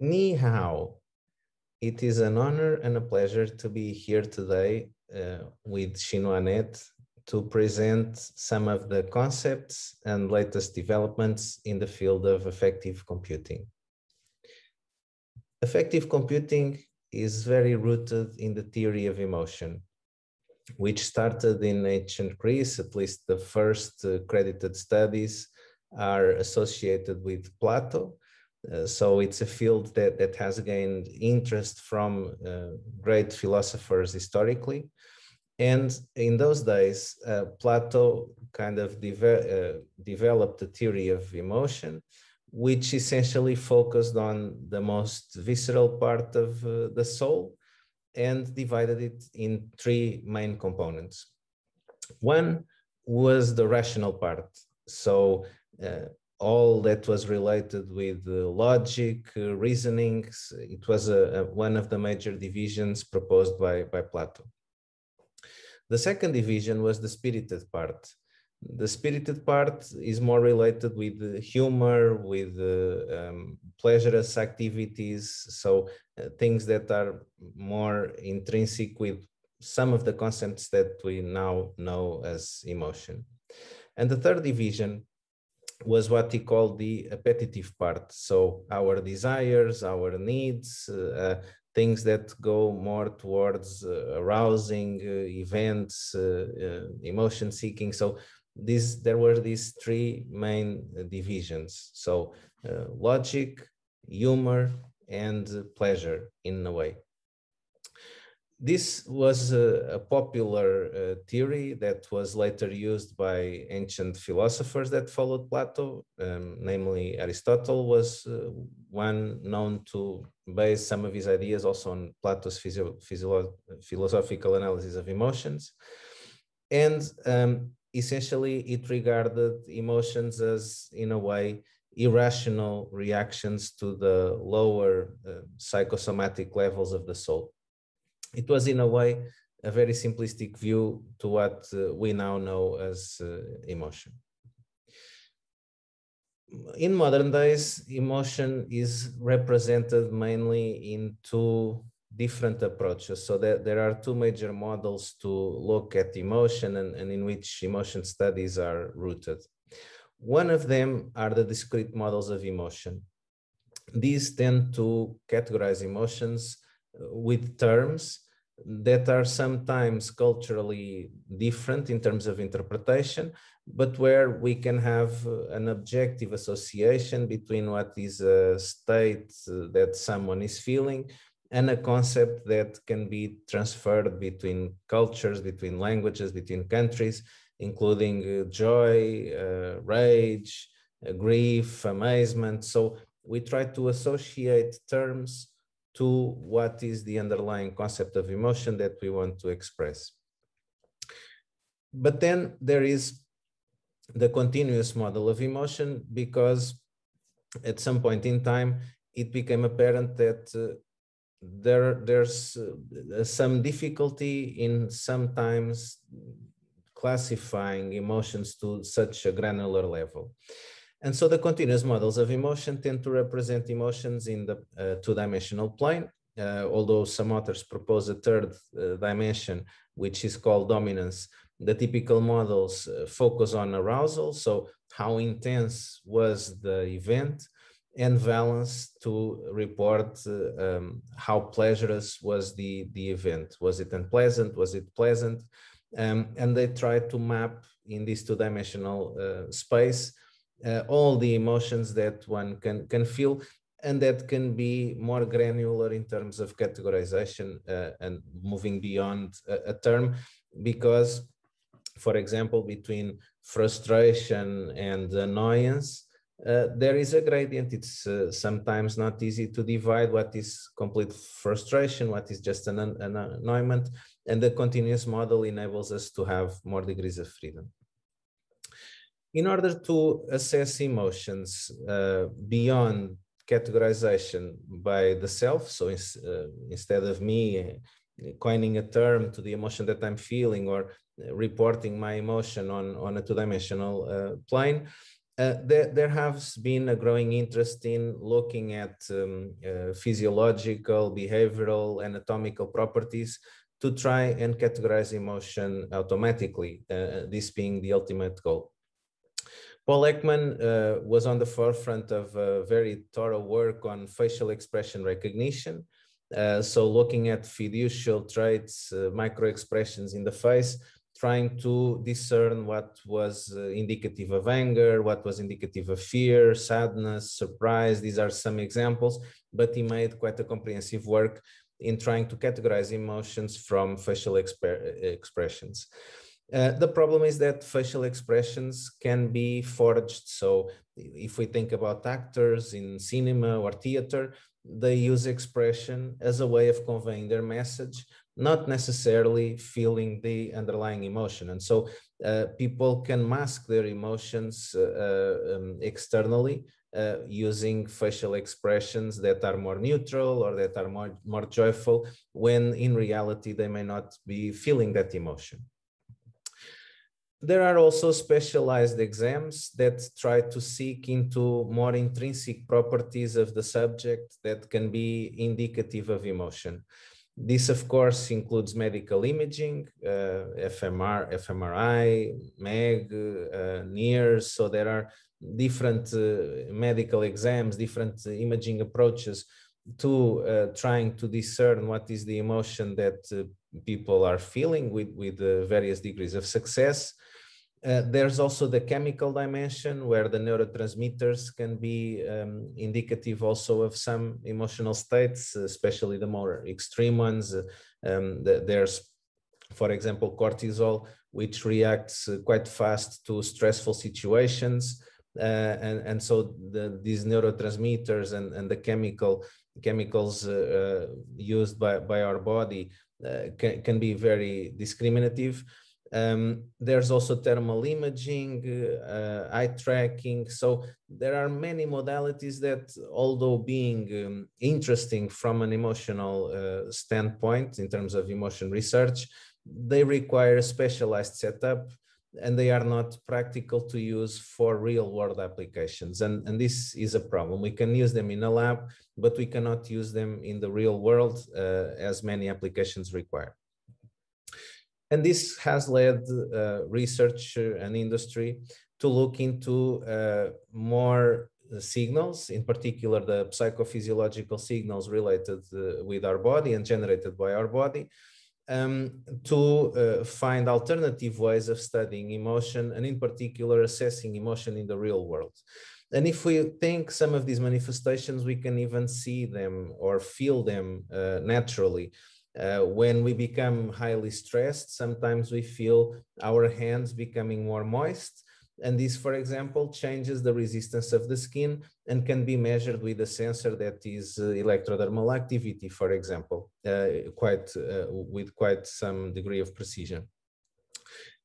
Ni hao. It is an honor and a pleasure to be here today uh, with Chinoanet to present some of the concepts and latest developments in the field of effective computing. Effective computing is very rooted in the theory of emotion, which started in ancient Greece, at least the first uh, credited studies are associated with Plato, uh, so it's a field that, that has gained interest from uh, great philosophers historically. And in those days, uh, Plato kind of deve uh, developed a theory of emotion, which essentially focused on the most visceral part of uh, the soul and divided it in three main components. One was the rational part. So uh, all that was related with uh, logic, uh, reasonings. It was a, a, one of the major divisions proposed by, by Plato. The second division was the spirited part. The spirited part is more related with uh, humor, with pleasurable um, pleasurous activities, so uh, things that are more intrinsic with some of the concepts that we now know as emotion. And the third division was what he called the appetitive part. So our desires, our needs, uh, uh things that go more towards uh, arousing uh, events, uh, emotion seeking. So this there were these three main divisions. So logic, humor, and pleasure in a way this was a, a popular uh, theory that was later used by ancient philosophers that followed Plato, um, namely Aristotle was uh, one known to base some of his ideas also on Plato's physio physio philosophical analysis of emotions. And um, essentially it regarded emotions as, in a way, irrational reactions to the lower uh, psychosomatic levels of the soul it was in a way a very simplistic view to what uh, we now know as uh, emotion. In modern days, emotion is represented mainly in two different approaches. So there, there are two major models to look at emotion and, and in which emotion studies are rooted. One of them are the discrete models of emotion. These tend to categorize emotions with terms that are sometimes culturally different in terms of interpretation, but where we can have uh, an objective association between what is a state uh, that someone is feeling and a concept that can be transferred between cultures, between languages, between countries, including uh, joy, uh, rage, grief, amazement. So we try to associate terms to what is the underlying concept of emotion that we want to express. But then there is the continuous model of emotion because at some point in time it became apparent that uh, there there's uh, some difficulty in sometimes classifying emotions to such a granular level and so the continuous models of emotion tend to represent emotions in the uh, two-dimensional plane, uh, although some authors propose a third uh, dimension, which is called dominance. The typical models uh, focus on arousal, so how intense was the event, and valence to report uh, um, how pleasurous was the, the event. Was it unpleasant? Was it pleasant? Um, and they try to map in this two-dimensional uh, space uh, all the emotions that one can can feel and that can be more granular in terms of categorization uh, and moving beyond a, a, term because for example between frustration and annoyance uh, there is a gradient it's uh, sometimes not easy to divide what is complete frustration what is just an, an annoyance, and the continuous model enables us to have more degrees of freedom in order to assess emotions uh, beyond categorization by the self, so in, uh, instead of me uh, coining a term to the emotion that I'm feeling or uh, reporting my emotion on, on a two dimensional uh, plane, uh, there, there has been a growing interest in looking at um, uh, physiological, behavioral, anatomical properties to try and categorize emotion automatically, uh, this being the ultimate goal. Paul Ekman uh, was on the forefront of uh, very thorough work on facial expression recognition. Uh, so looking at fiducial traits, uh, micro expressions in the face, trying to discern what was uh, indicative of anger, what was indicative of fear, sadness, surprise. These are some examples, but he made quite a comprehensive work in trying to categorize emotions from facial exp expressions. Uh, the problem is that facial expressions can be forged. So if we think about actors in cinema or theater, they use expression as a way of conveying their message, not necessarily feeling the underlying emotion. And so uh, people can mask their emotions uh, uh um, externally uh, using facial expressions that are more neutral or that are more, more joyful, when in reality they may not be feeling that emotion. There are also specialized exams that try to seek into more intrinsic properties of the subject that can be indicative of emotion. This, of course, includes medical imaging, uh, fMR, fMRI, MEG, uh, NEARS. So there are different uh, medical exams, different imaging approaches to uh, trying to discern what is the emotion that uh, people are feeling with, with uh, various degrees of success. Uh, there's also the chemical dimension where the neurotransmitters can be um, indicative also of some emotional states, especially the more extreme ones. Um, the, there's, for example, cortisol, which reacts uh, quite fast to stressful situations. Uh, and, and so the, these neurotransmitters and, and the chemical chemicals uh, uh used by, by our body can, can be very discriminative. Um, there's also thermal imaging, uh, eye tracking. So there are many modalities that, although being um, interesting from an emotional uh, standpoint in terms of emotion research, they require a specialized setup and they are not practical to use for real world applications. And, and this is a problem. We can use them in a lab, but we cannot use them in the real world uh, as many applications require. And this has led uh, research and industry to look into uh, more signals, in particular the psychophysiological signals related uh, with our body and generated by our body, um, to uh, find alternative ways of studying emotion and, in particular, assessing emotion in the real world. And if we think some of these manifestations, we can even see them or feel them uh, naturally. Uh, when we become highly stressed, sometimes we feel our hands becoming more moist. And this, for example, changes the resistance of the skin and can be measured with a sensor that is uh, activity, for example, uh, quite, uh, with quite some degree of precision.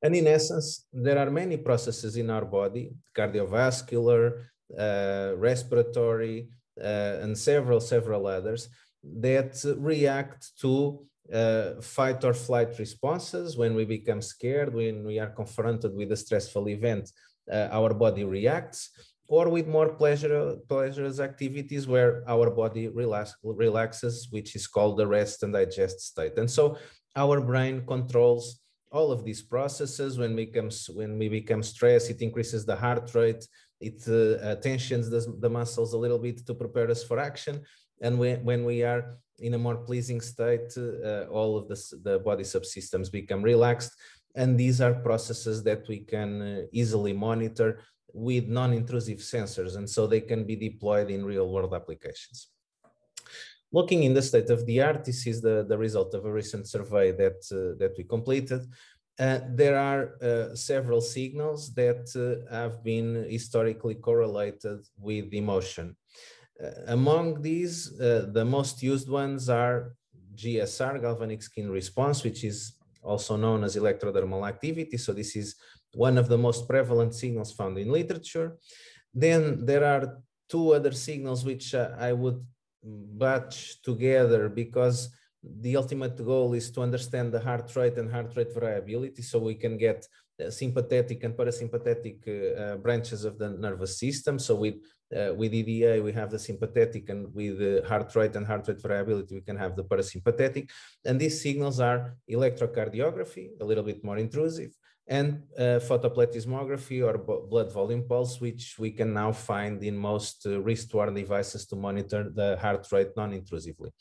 And in essence, there are many processes in our body, cardiovascular, uh, respiratory, uh, and several, several others that react to uh, fight or flight responses. When we become scared, when we are confronted with a stressful event, uh, our body reacts, or with more pleasure, pleasurous activities where our body relax, relaxes, which is called the rest and digest state. And so our brain controls all of these processes when we become, when we become stressed it increases the heart rate it uh, tensions the, the muscles a little bit to prepare us for action and when, when we are in a more pleasing state uh, all of the, the body subsystems become relaxed and these are processes that we can uh, easily monitor with non-intrusive sensors and so they can be deployed in real world applications looking in the state of the art this is the, the result of a recent survey that uh, that we completed uh, there are uh, several signals that uh, have been historically correlated with emotion among these, uh, the most used ones are GSR, galvanic skin response, which is also known as electrodermal activity. So this is one of the most prevalent signals found in literature. Then there are two other signals which uh, I would batch together because the ultimate goal is to understand the heart rate and heart rate variability so we can get uh, sympathetic and parasympathetic uh, uh, branches of the nervous system. So we uh, with EDA, we have the sympathetic, and with the heart rate and heart rate variability, we can have the parasympathetic. And these signals are electrocardiography, a little bit more intrusive, and uh, photoplethysmography or blood volume pulse, which we can now find in most uh, wrist-worn devices to monitor the heart rate non-intrusively.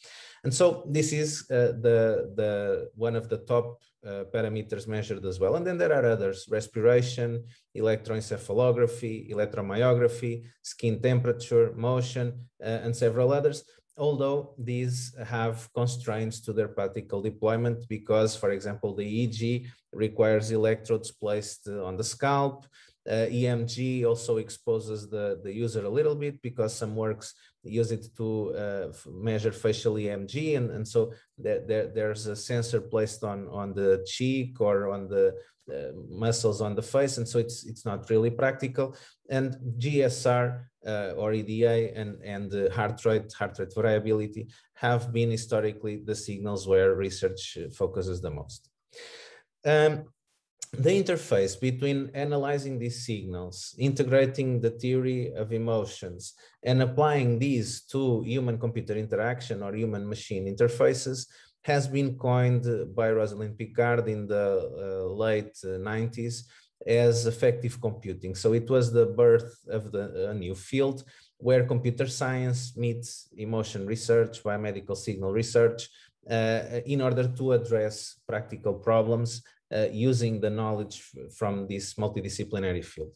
And so this is uh, the, the one of the top uh, parameters measured as well. And then there are others, respiration, electroencephalography, electromyography, skin temperature, motion, uh, and several others. Although these have constraints to their particle deployment because, for example, the EEG requires electrodes placed on the scalp. Uh, EMG also exposes the, the user a little bit because some works use it to uh, measure facial EMG, and, and so there, there, there's a sensor placed on on the cheek or on the uh, muscles on the face, and so it's it's not really practical. And GSR uh, or EDA and and heart rate heart rate variability have been historically the signals where research focuses the most. Um, the interface between analyzing these signals, integrating the theory of emotions, and applying these to human computer interaction or human machine interfaces has been coined by Rosalind Picard in the uh, late 90s uh, as effective computing. So it was the birth of the, a uh, new field where computer science meets emotion research, biomedical signal research, uh, in order to address practical problems uh, using the knowledge from this multidisciplinary field.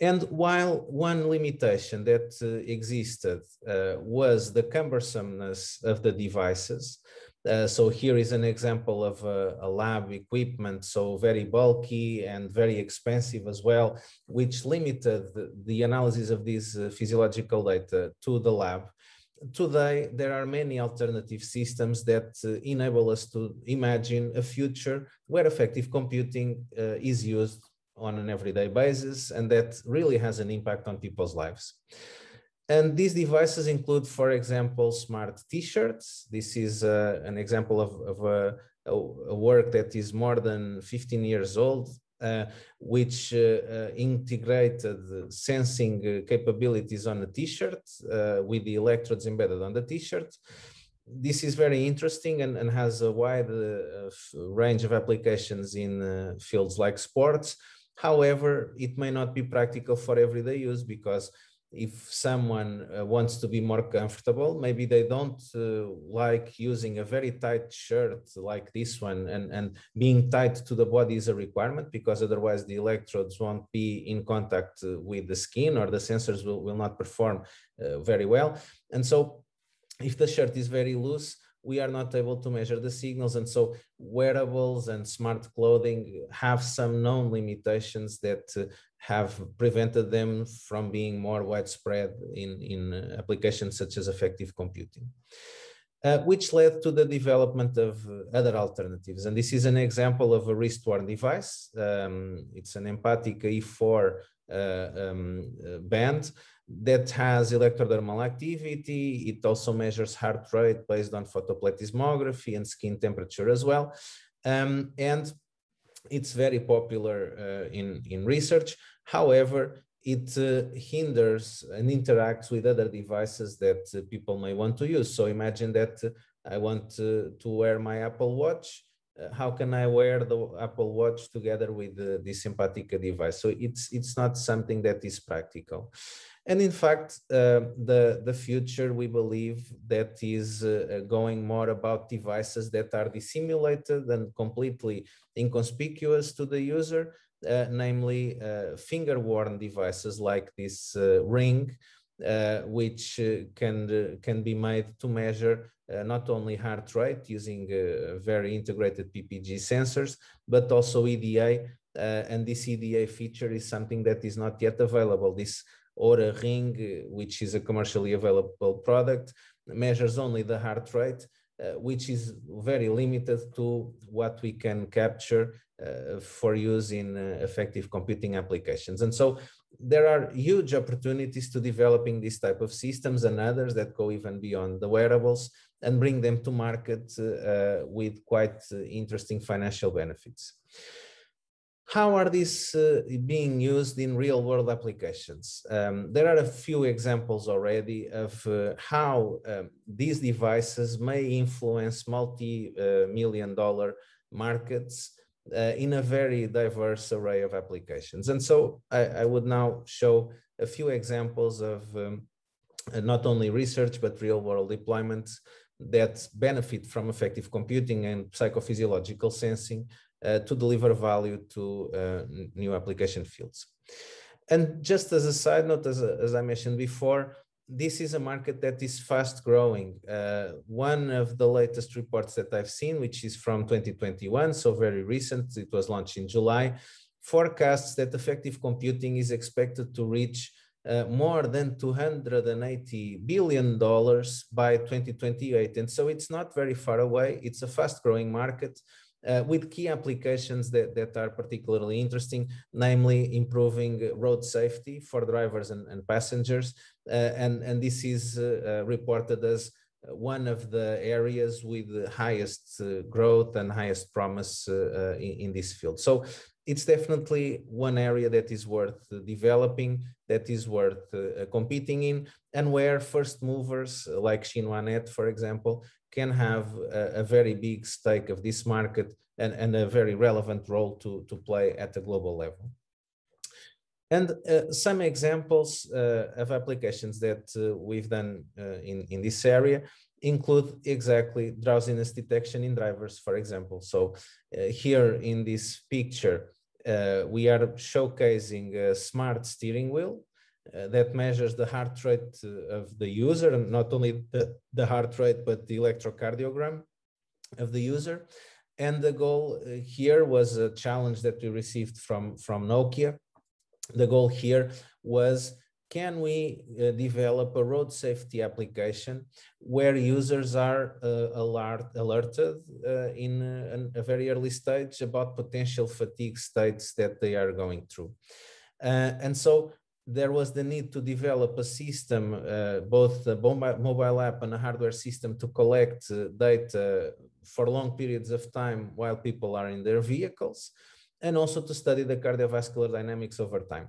And while one limitation that uh, existed uh, was the cumbersomeness of the devices, uh, so here is an example of a, a, lab equipment, so very bulky and very expensive as well, which limited the, the analysis of these uh, physiological data to the lab today there are many alternative systems that uh, enable us to imagine a future where effective computing uh, is used on an everyday basis and that really has an impact on people's lives. And these devices include, for example, smart t-shirts. This is uh, an example of, of a, a, work that is more than 15 years old. Uh, which uh, uh, integrated sensing capabilities on the t-shirt with the electrodes embedded on the t-shirt this is very interesting and, and has a wide uh, range of applications in uh, fields like sports. However, it may not be practical for everyday use because if someone uh, wants to be more comfortable, maybe they don't uh, like using a very tight shirt like this one, and, and being tight to the body is a requirement because otherwise the electrodes won't be in contact uh, with the skin or the sensors will, will not perform uh, very well. And so if the shirt is very loose, we are not able to measure the signals. And so wearables and smart clothing have some known limitations that uh, have prevented them from being more widespread in, in applications such as effective computing. Uh, which led to the development of other alternatives. And this is an example of a wrist-worn device. Um, it's an empathic E4 uh, um, uh, band that has electrodermal activity. It also measures heart rate based on photoplethysmography and skin temperature as well. Um, and it's very popular uh, in, in research. However, it uh, hinders and interacts with other devices that uh, people may want to use. So imagine that uh, I want to wear my Apple Watch. Uh, how can I wear the Apple Watch together with the, uh, the device? So it's, it's not something that is practical. And in fact, uh, the, the future, we believe that is uh, going more about devices that are dissimulated and completely inconspicuous to the user, uh, namely uh, finger worn devices like this uh, ring, uh, which can, can be made to measure not only heart rate using very integrated PPG sensors, but also EDA. and this EDA feature is something that is not yet available. This or a ring, uh, which is a commercially available product, measures only the heart rate, uh, which is very limited to what we can capture uh, for use in uh, effective computing applications. And so there are huge opportunities to developing these type of systems and others that go even beyond the wearables and bring them to market uh, with quite uh, interesting financial benefits. How are these uh, being used in real world applications? Um, there are a few examples already of uh, how um, these devices may influence multi-million uh, dollar markets uh, in a very diverse array of applications. And so I, I would now show a few examples of um, not only research, but real world deployments that benefit from effective computing and psychophysiological sensing uh, to deliver value to uh, new application fields. And just as a side note, as, as I mentioned before, this is a market that is fast growing. Uh, one of the latest reports that I've seen, which is from 2021, so very recent, it was launched in July, forecasts that effective computing is expected to reach uh, more than 280 billion dollars by 2028. And so it's not very far away. It's a fast growing market uh, with key applications that, that are particularly interesting, namely improving road safety for drivers and, and passengers. Uh, and, and this is uh, uh reported as one of the areas with the highest uh, growth and highest promise uh, in, in this field. So it's definitely one area that is worth developing, that is worth uh, competing in, and where first movers like Xinhuanet, for example, can have a, a very big stake of this market and, and a very relevant role to, to play at the global level. And uh, some examples uh, of applications that uh, we've done uh, in, in this area include exactly drowsiness detection in drivers, for example. So uh, here in this picture, uh, we are showcasing a smart steering wheel uh, that measures the heart rate uh, of the user, and not only the, the heart rate, but the electrocardiogram of the user. And the goal uh, here was a challenge that we received from, from Nokia. The goal here was can we develop a road safety application where users are uh, alert, alerted uh, in a, a, very early stage about potential fatigue states that they are going through? Uh, and so there was the need to develop a system, uh, both a mobile app and a hardware system to collect uh, data for long periods of time while people are in their vehicles, and also to study the cardiovascular dynamics over time.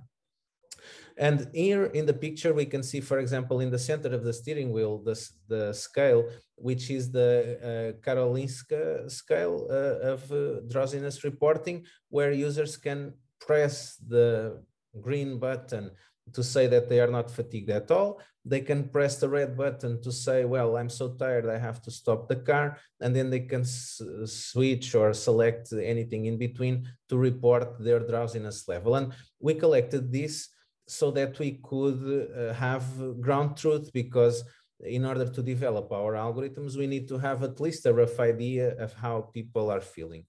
And here in the picture, we can see, for example, in the center of the steering wheel, the, the scale, which is the uh, Karolinska scale uh, of uh, drowsiness reporting, where users can press the green button to say that they are not fatigued at all. They can press the red button to say, well, I'm so tired, I have to stop the car. And then they can switch or select anything in between to report their drowsiness level. And we collected this so that we could uh, have ground truth because in order to develop our algorithms, we need to have at least a rough idea of how people are feeling.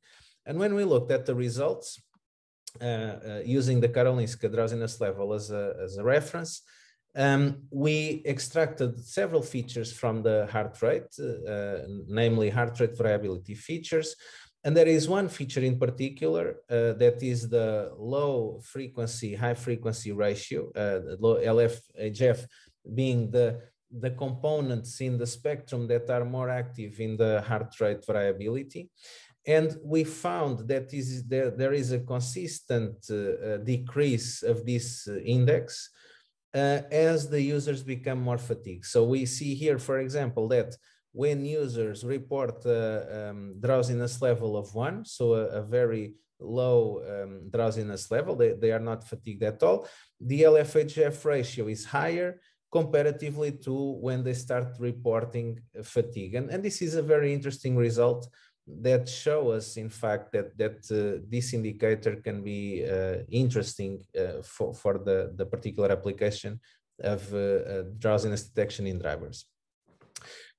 And when we looked at the results, uh, uh, using the Karolinska drowsiness level as a, as a reference, um, we extracted several features from the heart rate, uh, uh, namely heart rate variability features. And there is one feature in particular uh, that is the low frequency, high frequency ratio, uh, low LFHF being the, the components in the spectrum that are more active in the heart rate variability and we found that is, that there is a consistent uh, uh decrease of this uh, index uh, as the users become more fatigued. So we see here, for example, that when users report uh, um, drowsiness level of one, so a, a very low um, drowsiness level, they, they are not fatigued at all, the LFHF ratio is higher comparatively to when they start reporting fatigue. And, and this is a very interesting result that show us, in fact, that that uh, this indicator can be uh, interesting uh, for for the the particular application of uh, drowsiness detection in drivers.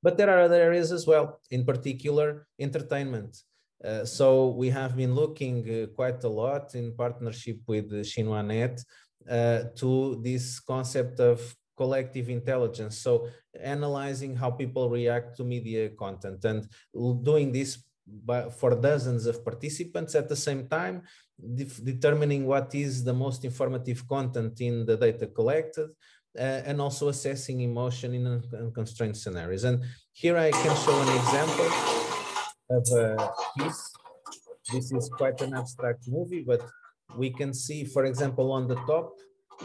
But there are other areas as well, in particular, entertainment. Uh, so we have been looking uh, quite a lot in partnership with Xinhuanet uh, to this concept of collective intelligence. So analyzing how people react to media content and doing this by, for dozens of participants at the same time, determining what is the most informative content in the data collected, uh, and also assessing emotion in unconstrained scenarios. And here I can show an example of a piece. This is quite an abstract movie, but we can see, for example, on the top,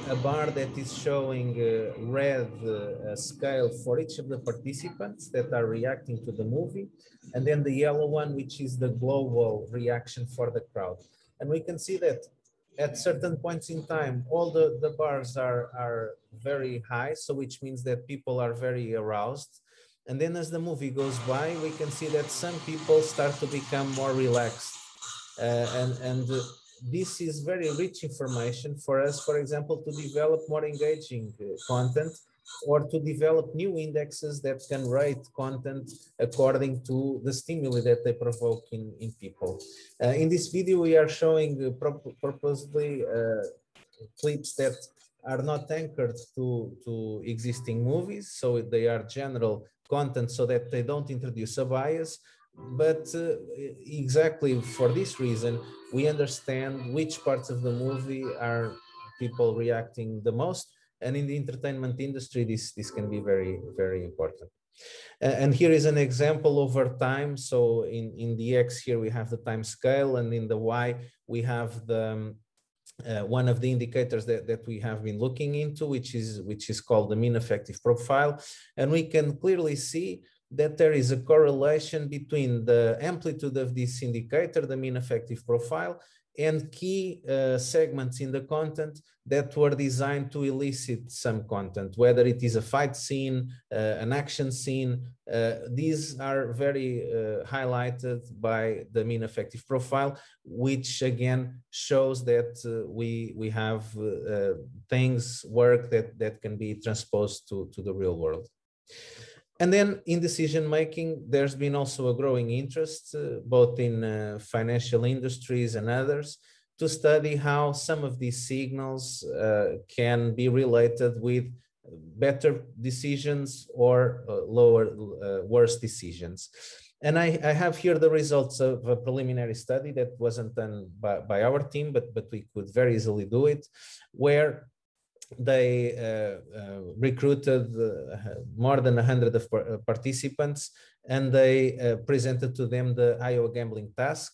a bar that is showing a uh, red uh, uh, scale for each of the participants that are reacting to the movie, and then the yellow one, which is the global reaction for the crowd. And we can see that at certain points in time, all the, the bars are, are very high, so which means that people are very aroused. And then as the movie goes by, we can see that some people start to become more relaxed. Uh, and and uh, this is very rich information for us, for example, to develop more engaging uh, content or to develop new indexes that can rate content according to the stimuli that they provoke in, in people. Uh, in this video, we are showing uh, purposely uh, clips that are not anchored to, to existing movies, so they are general content so that they don't introduce a bias, but uh, exactly for this reason we understand which parts of the movie are people reacting the most and in the entertainment industry this this can be very very important and here is an example over time so in in the x here we have the time scale and in the y we have the um, uh, one of the indicators that, that we have been looking into, which is which is called the mean effective profile, and we can clearly see that there is a correlation between the amplitude of this indicator, the mean effective profile, and key uh, segments in the content that were designed to elicit some content, whether it is a fight scene, uh, an action scene. Uh, these are very uh, highlighted by the mean effective profile, which again shows that uh, we, we have uh, things, work that, that can be transposed to, to the real world. And then in decision making, there's been also a growing interest, uh, both in uh, financial industries and others, to study how some of these signals uh, can be related with better decisions or uh, lower, uh, worse decisions. And I, I, have here the results of a preliminary study that wasn't done by, by our team, but, but we could very easily do it, where they uh, uh, recruited uh, more than 100 of participants and they uh, presented to them the IO gambling task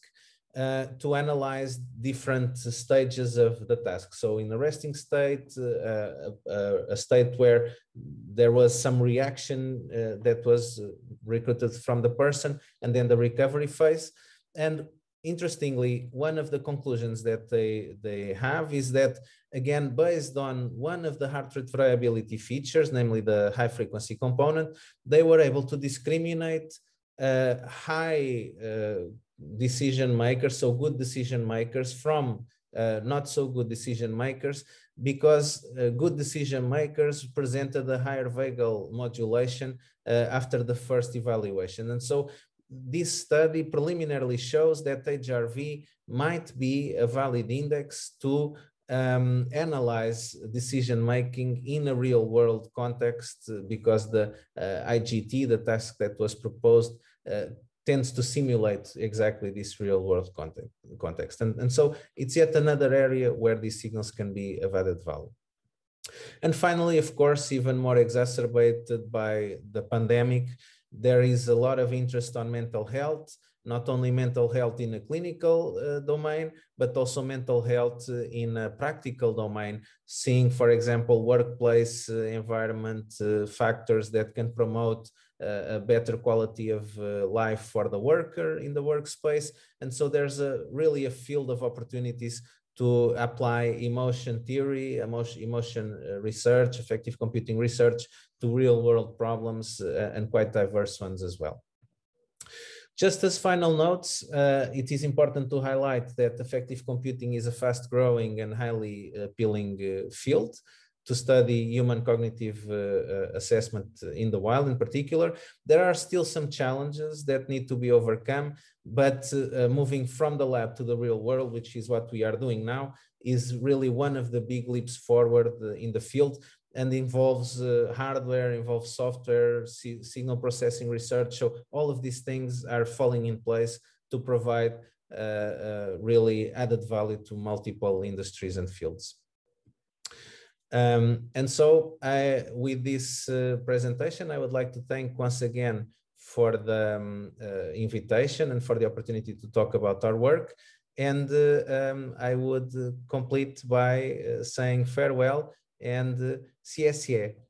uh, to analyze different stages of the task. So in a resting state, a state where there was some reaction that was recruited from the person and then the recovery phase. And interestingly, one of the conclusions that they, they have is that, again, based on one of the heart rate variability features, namely the high frequency component, they were able to discriminate uh, high uh, decision makers, so good decision makers from uh, not so good decision makers because uh, good decision makers presented a higher vagal modulation uh, after the first evaluation. And so this study preliminarily shows that HRV might be a valid index to um, analyze decision making in a real world context uh, because the uh, IGT, the task that was proposed, uh, tends to simulate exactly this real world context. context. And, and so it's yet another area where these signals can be of added value. And finally, of course, even more exacerbated by the pandemic, there is a lot of interest on mental health, not only mental health in a clinical uh, domain, but also mental health uh, in a practical domain, seeing, for example, workplace uh, environment uh, factors that can promote uh, a better quality of uh, life for the worker in the workspace. And so there's a really a field of opportunities to apply emotion theory, emotion, emotion uh, research, effective computing research to real world problems uh, and quite diverse ones as well. Just as final notes, uh, it is important to highlight that effective computing is a fast growing and highly uh, appealing uh, field to study human cognitive uh, uh, assessment in the wild in particular. There are still some challenges that need to be overcome, but uh, uh, moving from the lab to the real world, which is what we are doing now, is really one of the big leaps forward uh, in the field and involves uh, hardware, involves software, signal processing research. So all of these things are falling in place to provide really added value to multiple industries and fields. Um, and so I, with this uh, presentation, I would like to thank once again for the um, uh, invitation and for the opportunity to talk about our work. And uh, um, I would uh, complete by uh, saying farewell and uh, CSE.